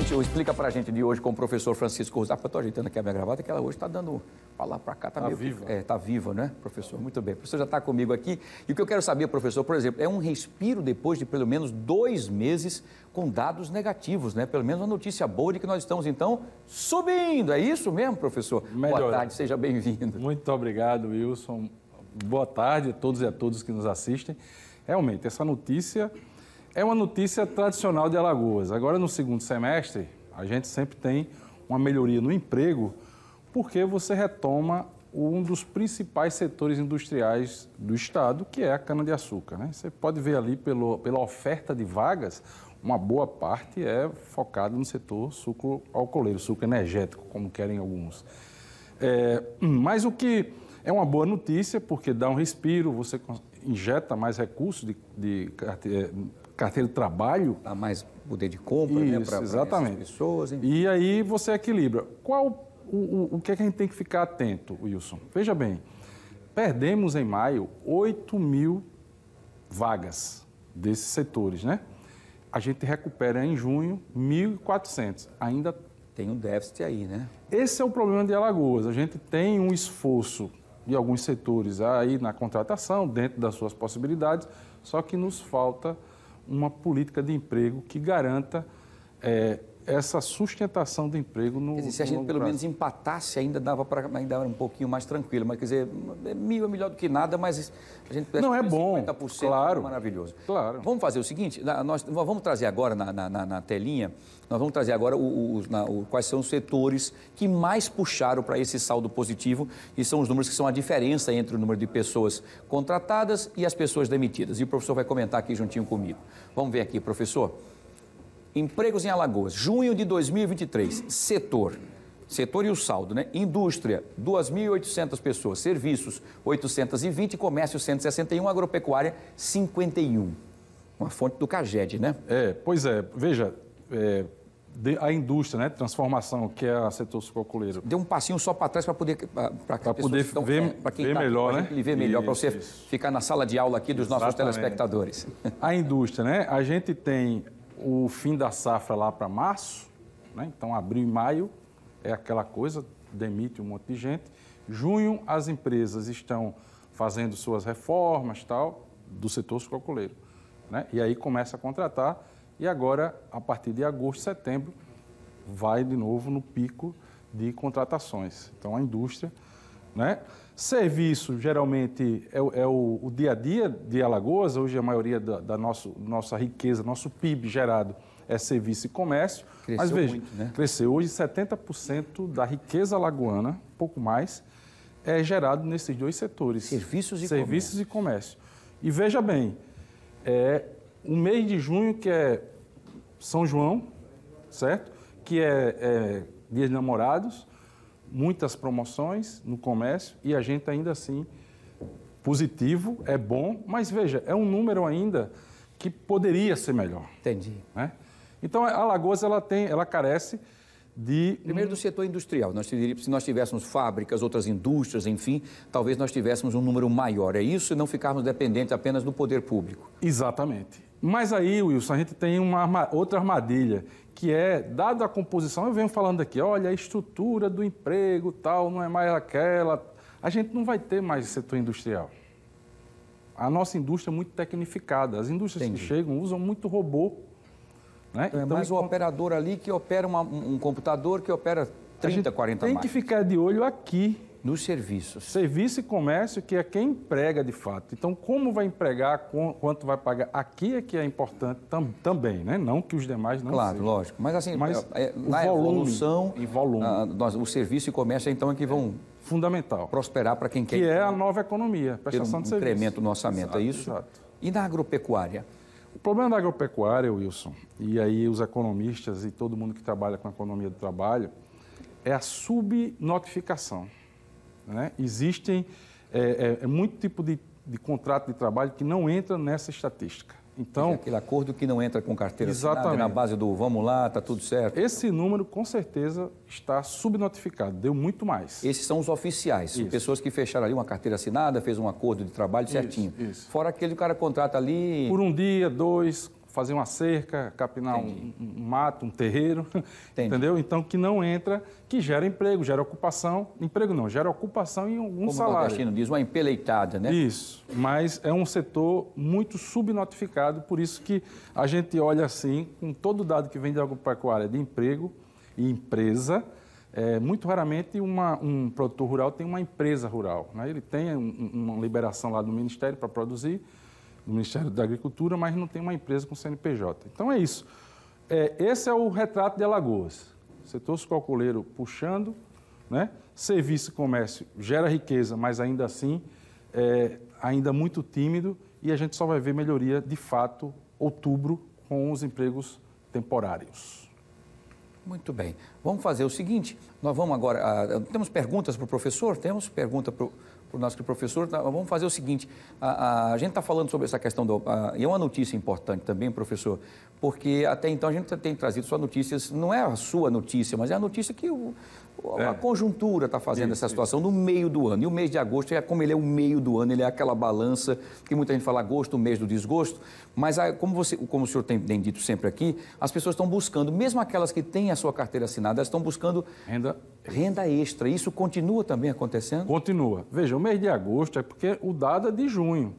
gente, ou explica pra gente de hoje com o professor Francisco Rosário. Eu tô ajeitando aqui a minha gravata, que ela hoje tá dando pra lá, pra cá, tá, tá meio... viva. É, tá viva, né, professor? Muito bem. O professor já tá comigo aqui. E o que eu quero saber, professor, por exemplo, é um respiro depois de pelo menos dois meses com dados negativos, né? Pelo menos uma notícia boa de que nós estamos, então, subindo. É isso mesmo, professor? Melhor. Boa tarde, seja bem-vindo. Muito obrigado, Wilson. Boa tarde a todos e a todas que nos assistem. Realmente, essa notícia é uma notícia tradicional de Alagoas. Agora, no segundo semestre, a gente sempre tem uma melhoria no emprego, porque você retoma um dos principais setores industriais do estado, que é a cana-de-açúcar. Né? Você pode ver ali pelo, pela oferta de vagas, uma boa parte é focada no setor suco alcooleiro, suco energético, como querem alguns. É, mas o que é uma boa notícia, porque dá um respiro, você injeta mais recursos de, de, de é, carteira de trabalho. Dá mais poder de compra né, Isso, né, para exatamente. Pra pessoas. E aí você equilibra. Qual o, o, o que, é que a gente tem que ficar atento, Wilson? Veja bem, perdemos em maio 8 mil vagas desses setores, né? A gente recupera em junho 1.400. Ainda tem um déficit aí, né? Esse é o problema de Alagoas. A gente tem um esforço de alguns setores aí na contratação, dentro das suas possibilidades, só que nos falta uma política de emprego que garanta é, essa sustentação do emprego no. Quer dizer, se a gente pelo prazo. menos empatasse, ainda dava para ainda era um pouquinho mais tranquilo. Mas quer dizer, é mil é melhor do que nada, mas a gente Não é bom. 50% é claro, é maravilhoso. Claro. Vamos fazer o seguinte: nós vamos trazer agora na, na, na, na telinha, nós vamos trazer agora o, o, na, o, quais são os setores que mais puxaram para esse saldo positivo e são os números que são a diferença entre o número de pessoas contratadas e as pessoas demitidas. E o professor vai comentar aqui juntinho comigo. Vamos ver aqui, professor. Empregos em Alagoas, junho de 2023, setor, setor e o saldo, né? Indústria, 2.800 pessoas, serviços, 820, comércio, 161, agropecuária, 51. Uma fonte do Caged, né? É, pois é, veja, é, a indústria, né, transformação, que é a setor sucoculeiro. Deu um passinho só para trás para poder para poder estão, ver, é, quem ver tá, melhor, né? Ele ver melhor para você isso. ficar na sala de aula aqui dos Exatamente. nossos telespectadores. A indústria, né? A gente tem o fim da safra lá para março, né? então abril e maio é aquela coisa, demite um monte de gente. Junho as empresas estão fazendo suas reformas tal do setor sucrocoleiro, né? E aí começa a contratar e agora a partir de agosto, setembro vai de novo no pico de contratações. Então a indústria né? Serviço, geralmente, é, é o, o, dia a dia de Alagoas. Hoje, a maioria da, da nosso, nossa riqueza, nosso PIB gerado é serviço e comércio. Cresceu mas veja, muito, né? cresceu. Hoje, 70% da riqueza alagoana, pouco mais, é gerado nesses dois setores: serviços e serviços comércio. e comércio. E veja bem, é o mês de junho que é São João, certo? Que é, é Dias Namorados, muitas promoções no comércio e a gente ainda assim positivo, é bom, mas veja, é um número ainda que poderia ser melhor. Entendi. Né? Então, a Lagoas ela, tem, ela carece de... Primeiro do setor industrial. Nós, se nós tivéssemos fábricas, outras indústrias, enfim, talvez nós tivéssemos um número maior. É isso e não ficarmos dependentes apenas do poder público. Exatamente. Mas aí, Wilson, a gente tem uma outra armadilha, que é, dada a composição, eu venho falando aqui, olha, a estrutura do emprego, tal, não é mais aquela. A gente não vai ter mais setor industrial. A nossa indústria é muito tecnificada. As indústrias Entendi. que chegam usam muito robô. Né? Então, é então, é mais enquanto... o operador ali que opera uma, um computador que opera 30, 40 tem máquinas. Tem que ficar de olho aqui nos serviços. Serviço e comércio, que é quem emprega de fato. Então, como vai empregar, quanto vai pagar, aqui é que é importante tam, também, né? Não que os demais não Claro, sejam. lógico. Mas, assim, Mas é, é na evolução... E volume. A, ah, nós, o serviço e comércio, então, é que vão... É fundamental. Prosperar para quem quer... Que é a nova economia, prestação um de serviço. incremento no orçamento, é exato, é isso? Exato. E na agropecuária? O problema da agropecuária, Wilson, e aí os economistas e todo mundo que trabalha com a economia do trabalho, é a subnotificação. Né? Existem é, é, é, muito tipo de, de contrato de trabalho que não entra nessa estatística. Então, é aquele acordo que não entra com carteira é exatamente. assinada, na base do vamos lá, está tudo certo. Esse número, com certeza, está subnotificado, deu muito mais. Esses são os oficiais, isso. pessoas que fecharam ali uma carteira assinada, fez um acordo de trabalho certinho. Isso, isso. Fora aquele que o cara contrata ali... Por um dia, dois, fazer uma cerca, capinar um, um, mato, um terreiro, Entendi. entendeu? Então, que não entra, que gera emprego, gera ocupação. Emprego não, gera ocupação e um Como salário. Como o diz, uma empeleitada, né? Isso, mas é um setor muito subnotificado, por isso que a gente olha assim, com todo o dado que vem de agropecuária de emprego e empresa, é, muito raramente uma, um produtor rural tem uma empresa rural. Né? Ele tem um, uma liberação lá do Ministério para produzir, do Ministério da Agricultura, mas não tem uma empresa com CNPJ. Então é isso. É, esse é o retrato de Alagoas. Setor sucalcoleiro puxando, né? serviço e comércio gera riqueza, mas ainda assim, é, ainda muito tímido, e a gente só vai ver melhoria de fato outubro com os empregos temporários. Muito bem. Vamos fazer o seguinte: nós vamos agora. Ah, temos perguntas para o professor? Temos pergunta para o para o nosso professor, tá? vamos fazer o seguinte, a, a, a gente está falando sobre essa questão, do, a, e é uma notícia importante também, professor, porque até então a gente tem trazido só notícias, não é a sua notícia, mas é a notícia que o, é. A conjuntura está fazendo isso, essa situação isso. no meio do ano. E o mês de agosto, é como ele é o meio do ano, ele é aquela balança que muita gente fala agosto, o mês do desgosto. Mas como, você, como o senhor tem, tem dito sempre aqui, as pessoas estão buscando, mesmo aquelas que têm a sua carteira assinada, elas estão buscando renda, renda extra. Isso continua também acontecendo? Continua. Veja, o mês de agosto é porque o dado é de junho.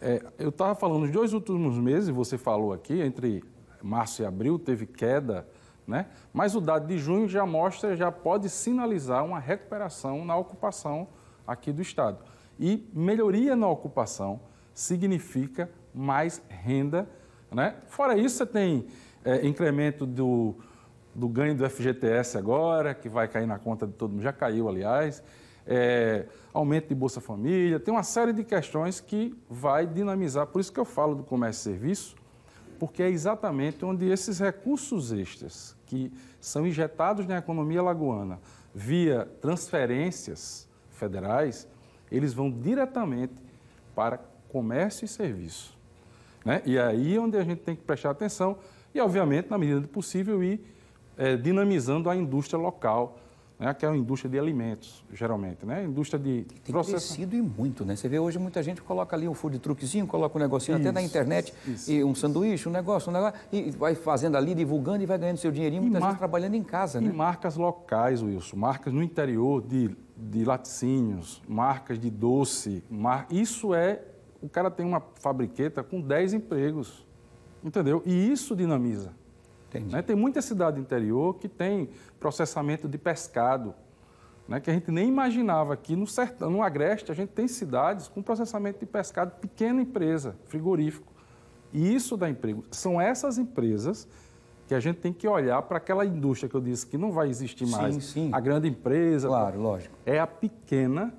É, eu estava falando, nos dois últimos meses, você falou aqui, entre março e abril, teve queda né? Mas o dado de junho já mostra, já pode sinalizar uma recuperação na ocupação aqui do Estado. E melhoria na ocupação significa mais renda. Né? Fora isso, você tem é, incremento do, do ganho do FGTS agora, que vai cair na conta de todo mundo, já caiu, aliás. É, aumento de Bolsa Família, tem uma série de questões que vai dinamizar. Por isso que eu falo do comércio e serviço porque é exatamente onde esses recursos extras que são injetados na economia lagoana via transferências federais, eles vão diretamente para comércio e serviço. Né? E aí é onde a gente tem que prestar atenção e, obviamente, na medida do possível, ir é, dinamizando a indústria local né, que é a indústria de alimentos, geralmente, né? Indústria de tem processo... crescido e muito, né? Você vê hoje muita gente coloca ali um food truckzinho, coloca um negocinho isso, até na internet, isso, e um isso. sanduíche, um negócio, um negócio, e vai fazendo ali, divulgando e vai ganhando seu dinheirinho, muita gente trabalhando em casa, e né? marcas locais, Wilson, marcas no interior de, de laticínios, marcas de doce, mar... isso é... O cara tem uma fabriqueta com 10 empregos, entendeu? E isso dinamiza. Né? Tem muita cidade interior que tem processamento de pescado, né? que a gente nem imaginava aqui no sertão, no Agreste, a gente tem cidades com processamento de pescado, pequena empresa, frigorífico. E isso dá emprego. São essas empresas que a gente tem que olhar para aquela indústria que eu disse que não vai existir mais. Sim. A grande empresa. Claro, lógico. É a pequena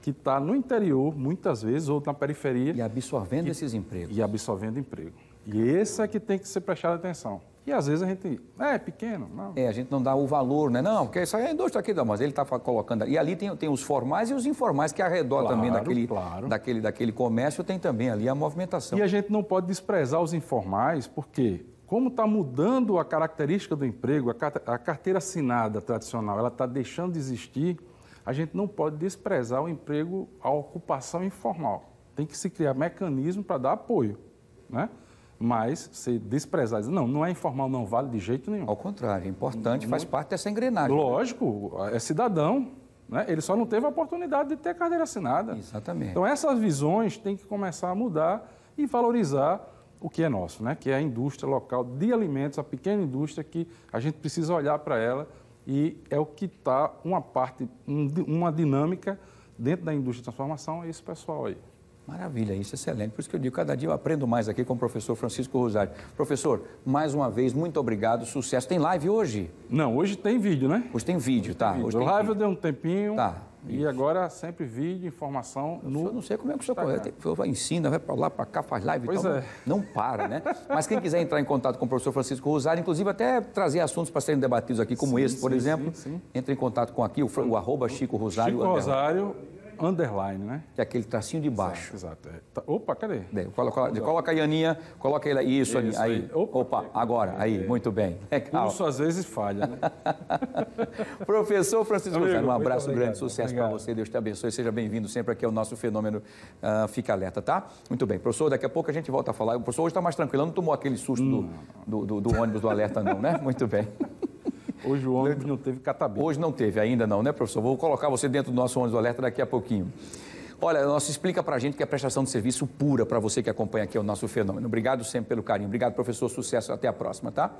que está no interior, muitas vezes, ou na periferia. E absorvendo que... esses empregos. E absorvendo emprego. E esse é que tem que ser prestado atenção. E às vezes a gente. É, pequeno. Não. É, a gente não dá o valor, né? Não, porque isso aí é indústria aqui, não, mas ele está colocando. E ali tem, tem os formais e os informais, que ao redor claro, também daquele, claro. daquele, daquele comércio tem também ali a movimentação. E a gente não pode desprezar os informais, porque como está mudando a característica do emprego, a carteira assinada tradicional, ela está deixando de existir, a gente não pode desprezar o emprego, a ocupação informal. Tem que se criar mecanismo para dar apoio, né? mas se desprezar, não, não é informal, não vale de jeito nenhum. Ao contrário, é importante, faz parte dessa engrenagem. Né? Lógico, é cidadão, né? ele só não teve a oportunidade de ter carteira assinada. Exatamente. Então essas visões têm que começar a mudar e valorizar o que é nosso, né? que é a indústria local de alimentos, a pequena indústria que a gente precisa olhar para ela e é o que está uma parte, uma dinâmica dentro da indústria de transformação, é esse pessoal aí. Maravilha, isso é excelente. Por isso que eu digo, cada dia eu aprendo mais aqui com o professor Francisco Rosário. Professor, mais uma vez, muito obrigado, sucesso. Tem live hoje? Não, hoje tem vídeo, né? Hoje tem vídeo, hoje tá. Tem Hoje tem live vídeo. eu dei um tempinho. Tá. E isso. agora sempre vídeo, informação no. Eu não sei como é que o senhor corre. Vai ensina, vai para lá, para cá, faz live pois e tal. É. Não, para, né? Mas quem quiser entrar em contato com o professor Francisco Rosário, inclusive até trazer assuntos para serem debatidos aqui, como sim, esse, por sim, exemplo, sim, entre em contato com aqui, o, o arroba Chico Rosário. Chico Rosário underline, né? Que é aquele tracinho de baixo. Exato. exato. É. Tá, opa, cadê? De, coloca, coloca, coloca aí, Aninha. Coloca ele aí. Isso, Aninha. Aí. Opa, Opa que... agora. Aí, é. muito bem. Isso às vezes falha, né? Professor Francisco Amigo, Luzano, um abraço obrigado. grande, sucesso para você. Deus te abençoe. Seja bem-vindo sempre aqui ao nosso fenômeno uh, Fica Alerta, tá? Muito bem. Professor, daqui a pouco a gente volta a falar. O professor hoje está mais tranquilo, não tomou aquele susto hum. do, do, do, do ônibus do alerta, não, né? Muito bem. Hoje o ônibus não teve catabina. Hoje não teve, ainda não, né, professor? Vou colocar você dentro do nosso ônibus do alerta daqui a pouquinho. Olha, nosso explica pra gente que é prestação de serviço pura para você que acompanha aqui é o nosso fenômeno. Obrigado sempre pelo carinho. Obrigado, professor. Sucesso. Até a próxima, tá?